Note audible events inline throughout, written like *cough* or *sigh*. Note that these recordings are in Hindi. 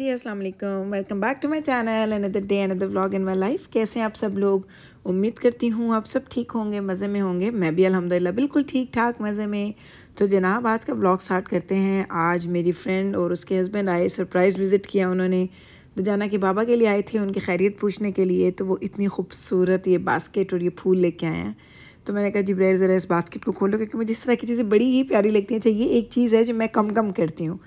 जी अस्सलाम वालेकुम welcome back to my channel another day another vlog in my life कैसे हैं आप सब लोग उम्मीद करती हूँ आप सब ठीक होंगे मज़े में होंगे मैं भी अल्हम्दुलिल्लाह बिल्कुल ठीक ठाक मज़े में तो जनाब आज का ब्लॉग स्टार्ट करते हैं आज मेरी फ्रेंड और उसके हस्बैंड आए सरप्राइज़ विज़िट किया उन्होंने तो जाना कि बाबा के लिए आए थे उनकी खैरियत पूछने के लिए तो वो इतनी खूबसूरत ये बास्केट और ये फूल लेके आए हैं तो मैंने कहा जी ब्रेज़ ज़रा इस बास्केट को खोलो क्योंकि मुझे इस तरह की चीज़ें बड़ी ही प्यारी लगती हैं अच्छा ये एक चीज़ है जो मैं कम कम करती हूँ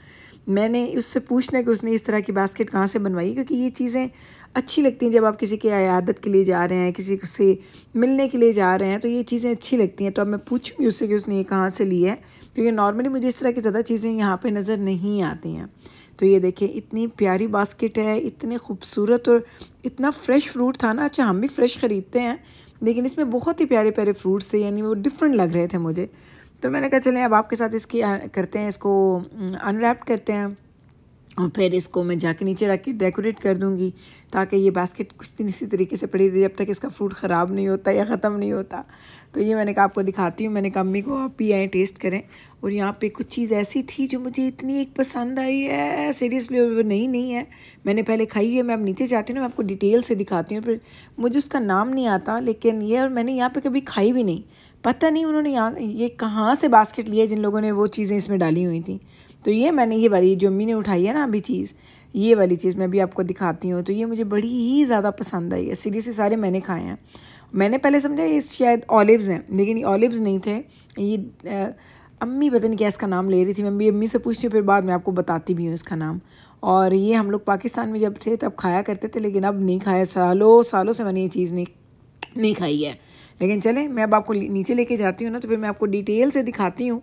मैंने उससे पूछना है कि उसने इस तरह की बास्केट कहाँ से बनवाई क्योंकि ये चीज़ें अच्छी लगती हैं जब आप किसी के आयादत के लिए जा रहे हैं किसी से मिलने के लिए जा रहे हैं तो ये चीज़ें अच्छी लगती हैं तो अब मैं पूछूँगी उससे कि उसने ये कहाँ से ली है क्योंकि तो नॉर्मली मुझे इस तरह की ज़्यादा चीज़ें यहाँ पर नज़र नहीं आती हैं तो ये देखिए इतनी प्यारी बास्केट है इतने खूबसूरत और इतना फ्रेश फ्रूट था ना अच्छा हम भी फ्रेश ख़रीदते हैं लेकिन इसमें बहुत ही प्यारे प्यारे फ्रूट्स थे यानी वो डिफरेंट लग रहे थे मुझे तो मैंने कहा चलें अब आपके साथ इसकी करते हैं इसको अनरैप करते हैं और फिर इसको मैं जाके नीचे रख के डेकोरेट कर दूँगी ताकि ये बास्केट कुछ दिन इसी तरीके से पड़ी रही जब तक इसका फ्रूट ख़राब नहीं होता या ख़त्म नहीं होता तो ये मैंने कहा आपको दिखाती हूँ मैंने कहा अम्मी को आप भी आएँ टेस्ट करें और यहाँ पे कुछ चीज़ ऐसी थी जो मुझे इतनी एक पसंद आई है सीरियसली और वो नहीं नहीं है मैंने पहले खाई है मैं अब नीचे जाती हूँ मैं आपको डिटेल से दिखाती हूँ फिर मुझे उसका नाम नहीं आता लेकिन ये और मैंने यहाँ पर कभी खाई भी नहीं पता नहीं उन्होंने यहाँ ये कहाँ से बास्केट लिया जिन लोगों ने वो चीज़ें इसमें डाली हुई थी तो ये मैंने ये वाली जो अम्मी ने उठाई है ना अभी चीज़ ये वाली चीज़ मैं भी आपको दिखाती हूँ तो ये मुझे बड़ी ही ज़्यादा पसंद आई है सीरियसली सारे मैंने खाए हैं मैंने पहले समझा ये शायद ऑलिव्स हैं लेकिन ये ऑलिव्स नहीं थे ये आ, अम्मी पता नहीं क्या इसका नाम ले रही थी मैं भी अम्मी से पूछती हूँ फिर बाद में आपको बताती भी हूँ इसका नाम और ये हम लोग पाकिस्तान में जब थे तब खाया करते थे लेकिन अब नहीं खाया सालों सालों से मैंने ये चीज़ नहीं नहीं खाई है लेकिन चलें मैं अब आपको नीचे लेके जाती हूँ ना तो फिर मैं आपको डिटेल से दिखाती हूँ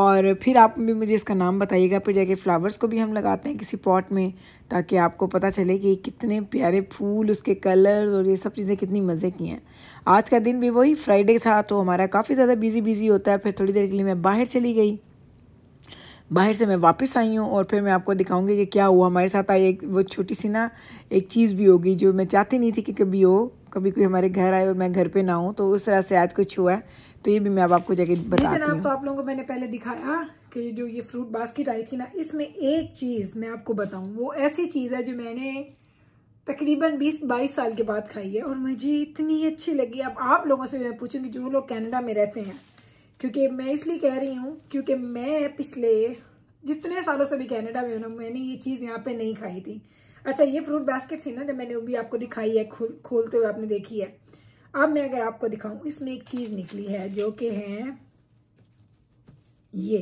और फिर आप भी मुझे इसका नाम बताइएगा फिर जाके फ्लावर्स को भी हम लगाते हैं किसी पॉट में ताकि आपको पता चले कि कितने प्यारे फूल उसके कलर और ये सब चीज़ें कितनी मज़े की हैं आज का दिन भी वही फ्राइडे था तो हमारा काफ़ी ज़्यादा बिजी बिजी होता है फिर थोड़ी देर के लिए मैं बाहर चली गई बाहर से मैं वापस आई हूँ और फिर मैं आपको दिखाऊंगी कि क्या हुआ हमारे साथ आई एक वो छोटी सी ना एक चीज़ भी होगी जो मैं चाहती नहीं थी कि कभी हो कभी कोई हमारे घर आए और मैं घर पे ना हूँ तो उस तरह से आज कुछ हुआ है तो ये भी मैं अब आपको जाके बताती हूँ तो आप लोगों को मैंने पहले दिखाया कि जो ये फ्रूट बास्केट आई थी ना इसमें एक चीज़ मैं आपको बताऊँ वो ऐसी चीज़ है जो मैंने तकरीबन 20-22 साल के बाद खाई है और मुझे इतनी अच्छी लगी अब आप लोगों से मैं पूछूंगी जो लोग कनाडा में रहते हैं क्योंकि मैं इसलिए कह रही हूँ क्योंकि मैं पिछले जितने सालों से भी कनाडा में हूँ मैंने ये चीज़ यहाँ पे नहीं खाई थी अच्छा ये फ्रूट बास्केट थी ना जब मैंने वो भी आपको दिखाई है खोल खोलते हुए आपने देखी है अब मैं अगर आपको दिखाऊं इसमें एक चीज़ निकली है जो कि है ये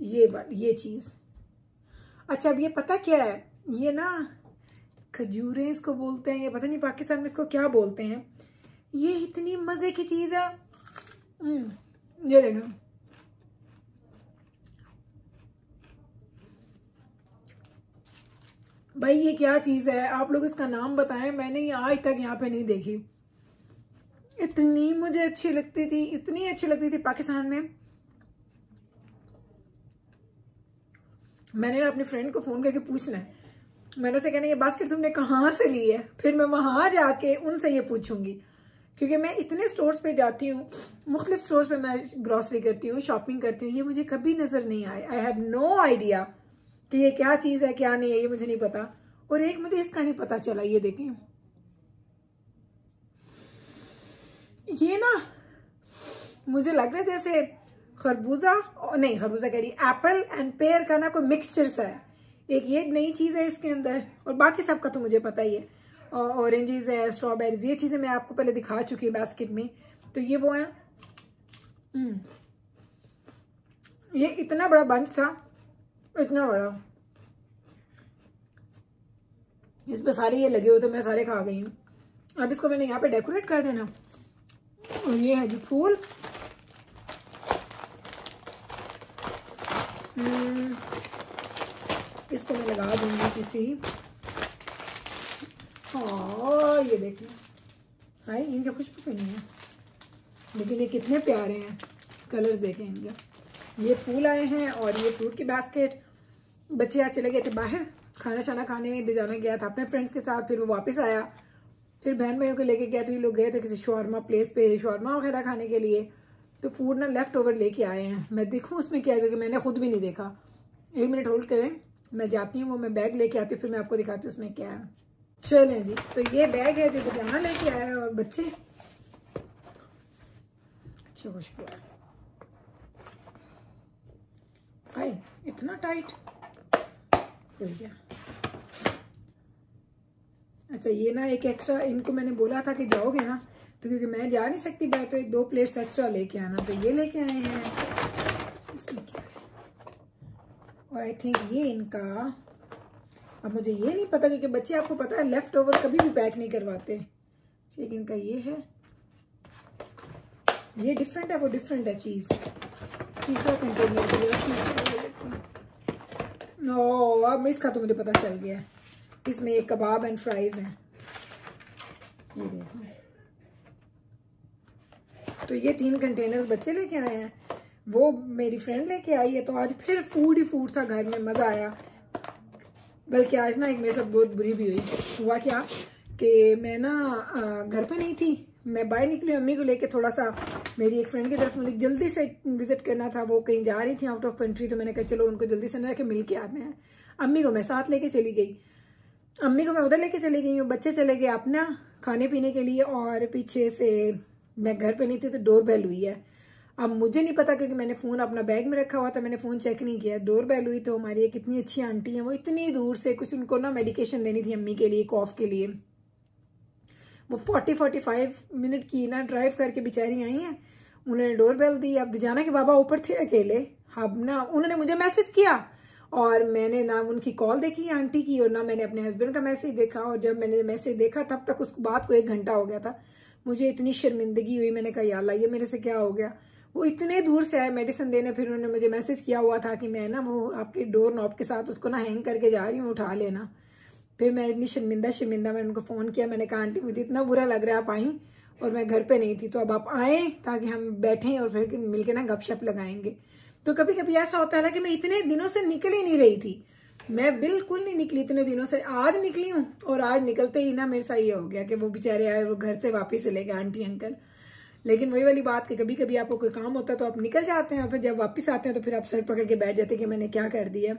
ये ये चीज़ अच्छा अब ये पता क्या है ये ना खजूरें इसको बोलते हैं ये पता नहीं पाकिस्तान में इसको क्या बोलते हैं ये इतनी मज़े की चीज़ है हम्म, ये देखो भाई ये क्या चीज़ है आप लोग इसका नाम बताएं मैंने ये आज तक यहाँ पे नहीं देखी इतनी मुझे अच्छी लगती थी इतनी अच्छी लगती थी पाकिस्तान में मैंने अपने फ्रेंड को फ़ोन करके पूछना है मैंने उसे कहना ये बास्केट तुमने कहाँ से ली है फिर मैं वहां जाके उनसे ये पूछूंगी क्योंकि मैं इतने स्टोर्स पे जाती हूँ मुख्तलिफ स्टोर्स पे मैं ग्रॉसरी करती हूँ शॉपिंग करती हूँ ये मुझे कभी नज़र नहीं आए आई हैव नो आइडिया कि ये क्या चीज़ है क्या नहीं है ये मुझे नहीं पता और एक मुझे इसका नहीं पता चला ये देखें ये ना मुझे लग रहा है जैसे खरबूजा नहीं खरबूजा कह रही एप्पल एंड पेयर का ना कोई मिक्सचर सा है एक ये नई चीज़ है इसके अंदर और बाकी सब का तो मुझे पता ही है ऑरेंजेस है स्ट्रॉबेरीज ये चीज़ें मैं आपको पहले दिखा चुकी हूँ बास्केट में तो ये वो है हम्म। ये इतना बड़ा बंच था इतना बड़ा इसमें सारे ये लगे हुए थे मैं सारे खा गई हूँ अब इसको मैंने यहाँ पे डेकोरेट कर देना और ये है जी फूल हम्म, इसको मैं लगा दूंगी किसी हाँ ये देखिए हाय इनके खुशबू नहीं है लेकिन ये कितने प्यारे हैं कलर्स देखें इनके ये फूल आए हैं और ये फ्रूट की बास्केट बच्चे आज चले गए थे बाहर खाना शाना खाने दिजाना गया था अपने फ्रेंड्स के साथ फिर वो वापस आया फिर बहन भाइयों को लेके गया तो ये लोग गए थे किसी शौरमा प्लेस पे शौरमा वगैरह खाने के लिए तो फूड ना लेफ़्ट ओवर लेके आए हैं मैं देखूँ उसमें क्या क्योंकि मैंने खुद भी नहीं देखा एक मिनट होल्ड करें मैं जाती हूँ वो मैं बैग लेके आती हूँ फिर मैं आपको दिखाती हूँ उसमें क्या है चलें जी तो ये बैग है जो पजामा लेके आया है और बच्चे अच्छी खुशबू आए इतना टाइट हो गया अच्छा ये ना एक एक्स्ट्रा इनको मैंने बोला था कि जाओगे ना तो क्योंकि मैं जा नहीं सकती बाहर तो एक दो प्लेट्स एक्स्ट्रा लेके आना तो ये लेके आए हैं इसमें क्या है और आई थिंक ये इनका अब मुझे ये नहीं पता क्योंकि बच्चे आपको पता है लेफ़्ट ओवर कभी भी पैक नहीं करवाते ठीक अच्छा, इनका ये है ये डिफरेंट है वो डिफरेंट है चीज़ तीसरा कंटेनर नो अब इसका तो मुझे पता चल गया इसमें ये कबाब एंड फ्राइज हैं ये देखो तो ये तीन कंटेनर्स बच्चे लेके आए हैं वो मेरी फ्रेंड लेके आई है तो आज फिर फूड ही फूड था घर में मज़ा आया बल्कि आज ना एक मेरे साथ बहुत बुरी भी हुई हुआ क्या कि मैं ना घर पे नहीं थी मैं बाहर निकली अम्मी को लेके थोड़ा सा मेरी एक फ्रेंड की तरफ मुझे मतलब जल्दी से विजिट करना था वो कहीं जा रही थी आउट ऑफ कंट्री तो मैंने कहा चलो उनको जल्दी से ना के मिल के आते हैं अम्मी को मैं साथ लेके चली गई अम्मी को मैं उधर लेके चली गई हूँ बच्चे चले गए अपना खाने पीने के लिए और पीछे से मैं घर पर नहीं थी तो डोर बैल हुई है अब मुझे नहीं पता क्योंकि मैंने फ़ोन अपना बैग में रखा हुआ था मैंने फ़ोन चेक नहीं किया डोर बैल हुई तो हमारी एक इतनी अच्छी आंटी हैं वो इतनी दूर से कुछ उनको ना मेडिकेशन देनी थी अम्मी के लिए कॉफ़ के लिए वो फोर्टी फोर्टी फाइव मिनट की ना ड्राइव करके बेचारी आई हैं उन्होंने डोर बेल दी अब जाना कि बाबा ऊपर थे अकेले हम ना उन्होंने मुझे मैसेज किया और मैंने ना उनकी कॉल देखी आंटी की और ना मैंने अपने हस्बैंड का मैसेज देखा और जब मैंने मैसेज देखा तब तक उस बात को एक घंटा हो गया था मुझे इतनी शर्मिंदगी हुई मैंने कहा यार ये मेरे से क्या हो गया वो इतने दूर से आए मेडिसिन देने फिर उन्होंने मुझे मैसेज किया हुआ था कि मैं ना वो आपके डोर नॉब के साथ उसको ना हैंग करके जा रही हूँ उठा लेना फिर मैं इतनी शर्मिंदा शर्मिंदा मैंने उनको फ़ोन किया मैंने कहा आंटी मुझे इतना बुरा लग रहा है आप आई और मैं घर पे नहीं थी तो अब आप आए ताकि हम बैठें और फिर मिलके ना गपशप लगाएंगे तो कभी कभी ऐसा होता है ना कि मैं इतने दिनों से निकल ही नहीं रही थी मैं बिल्कुल नहीं निकली इतने दिनों से आज निकली हूँ और आज निकलते ही ना मेरे साथ ये हो गया कि वो बेचारे आए वो घर से वापस चले गए आंटी अंकल लेकिन वही वाली बात कि कभी कभी आपको कोई काम होता है तो आप निकल जाते हैं और फिर जब वापस आते हैं तो फिर आप सर पकड़ के बैठ जाते हैं कि मैंने क्या कर दिया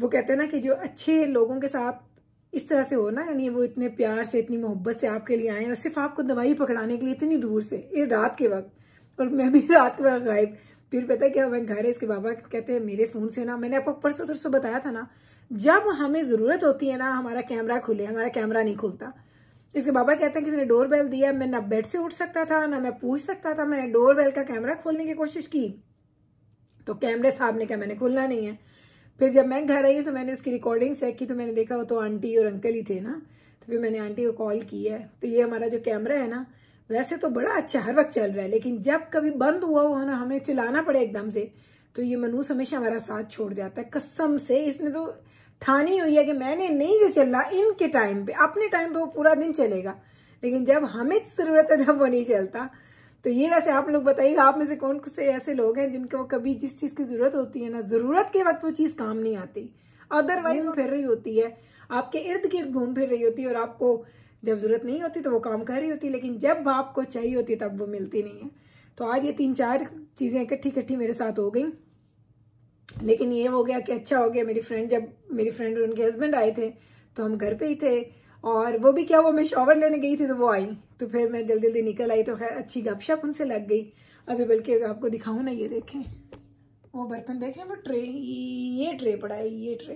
वो कहते हैं ना कि जो अच्छे लोगों के साथ इस तरह से हो ना यानी वो इतने प्यार से इतनी मोहब्बत से आपके लिए आए और सिर्फ आपको दवाई पकड़ाने के लिए इतनी दूर से ये रात के वक्त और मैं भी *laughs* रात के वक्त गायब फिर पता है क्या मैं घर है इसके बाबा कहते हैं मेरे फ़ोन से ना मैंने आपको परसों तरसों बताया था ना जब हमें ज़रूरत होती है ना हमारा कैमरा खुले हमारा कैमरा नहीं खुलता तो इसके बाबा कहते हैं किसी ने डोर बेल दिया मैं ना बेड से उठ सकता था ना मैं पूछ सकता था मैंने डोर बेल का कैमरा खोलने की कोशिश की तो कैमरे साहब ने कहा मैंने खोलना नहीं है फिर जब मैं घर आई तो मैंने उसकी रिकॉर्डिंग चेक की तो मैंने देखा वो तो आंटी और अंकल ही थे ना तो फिर मैंने आंटी को कॉल किया है तो ये हमारा जो कैमरा है ना वैसे तो बड़ा अच्छा हर वक्त चल रहा है लेकिन जब कभी बंद हुआ हुआ ना हमें चलाना पड़े एकदम से तो ये मनूस हमेशा हमारा साथ छोड़ जाता है कसम से इसने तो ठानी हुई है कि मैंने नहीं जो रहा इनके टाइम पे अपने टाइम पे वो पूरा दिन चलेगा लेकिन जब हमें ज़रूरत है जब वो नहीं चलता तो ये वैसे आप लोग बताइए आप में से कौन से ऐसे लोग हैं जिनको वो कभी जिस चीज़ की ज़रूरत होती है ना ज़रूरत के वक्त वो चीज़ काम नहीं आती अदरवाइज वो फिर रही होती है आपके इर्द गिर्द घूम फिर रही होती है और आपको जब ज़रूरत नहीं होती तो वो काम कर रही होती है लेकिन जब आपको चाहिए होती तब वो मिलती नहीं है तो आज ये तीन चार चीज़ें इकट्ठी इकट्ठी मेरे साथ हो गई लेकिन ये हो गया कि अच्छा हो गया मेरी फ्रेंड जब मेरी फ्रेंड और उनके हस्बैंड आए थे तो हम घर पे ही थे और वो भी क्या वो मैं शॉवर लेने गई थी तो वो आई तो फिर मैं जल्दी जल्दी निकल आई तो खैर अच्छी गपशप उनसे लग गई अभी बल्कि अगर आपको दिखाऊँ ना ये देखें वो बर्तन देखें वो ट्रे ये ट्रे पड़ा है ये ट्रे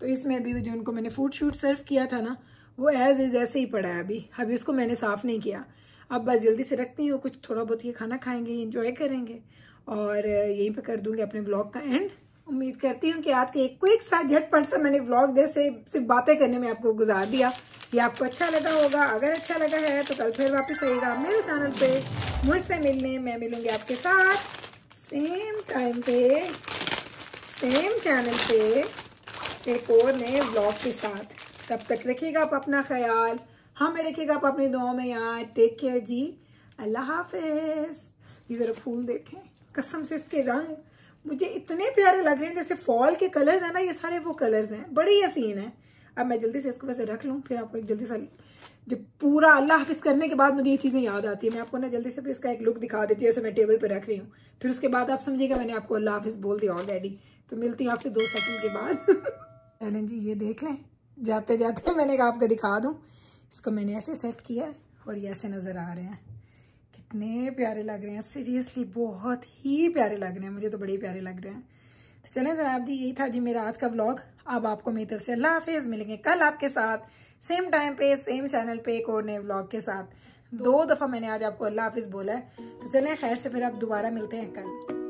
तो इसमें अभी जो उनको मैंने फूड शूट सर्व किया था ना वो एज इज़ ऐसे ही पड़ा है अभी अभी उसको मैंने साफ़ नहीं किया अब बस जल्दी से रखती हूँ कुछ थोड़ा बहुत ये खाना खाएंगे इंजॉय करेंगे और यहीं पे कर दूँगी अपने ब्लॉग का एंड उम्मीद करती हूँ कि आज के एक क्विक सा झटपट सा मैंने ब्लॉग जैसे सिर्फ बातें करने में आपको गुजार दिया ये आपको अच्छा लगा होगा अगर अच्छा लगा है तो कल फिर वापस आइएगा मेरे चैनल पे मुझसे मिलने मैं मिलूंगी आपके साथ सेम टाइम पे सेम चैनल पे एक और नए ब्लॉग के साथ तब तक रखिएगा आप अपना ख्याल हमें रखिएगा आप अपनी दुआ में यहाँ टेक केयर जी अल्लाह हाफिज ये ज़रा फूल देखें कसम से इसके रंग मुझे इतने प्यारे लग रहे हैं जैसे फॉल के कलर्स हैं ना ये सारे वो कलर्स हैं बड़े ही सीन है अब मैं जल्दी से इसको वैसे रख लूँ फिर आपको एक जल्दी सा जब पूरा अल्लाह हाफिज़ करने के बाद मुझे ये चीज़ें याद आती है मैं आपको ना जल्दी से फिर इसका एक लुक दिखा देती हूँ जैसे मैं टेबल पर रख रही हूँ फिर उसके बाद आप समझिएगा मैंने आपको अल्लाह हाफिज़ बोल दिया ऑलरेडी तो मिलती हूँ आपसे दो सेकेंड के बाद एलन *laughs* जी ये देख लें जाते जाते मैंने आपको दिखा दूँ इसको मैंने ऐसे सेट किया और ये ऐसे नज़र आ रहे हैं कितने प्यारे लग रहे हैं सीरियसली बहुत ही प्यारे लग रहे हैं मुझे तो बड़े प्यारे लग रहे हैं तो चलें जनाब जी यही था जी मेरा आज का ब्लॉग अब आपको मेरी तरफ से अल्लाह हाफिज़ मिलेंगे कल आपके साथ सेम टाइम पे सेम चैनल पे एक और नए ब्लॉग के साथ दो दफ़ा मैंने आज आपको अल्लाह हाफिज़ बोला है तो चलें खैर से फिर आप दोबारा मिलते हैं कल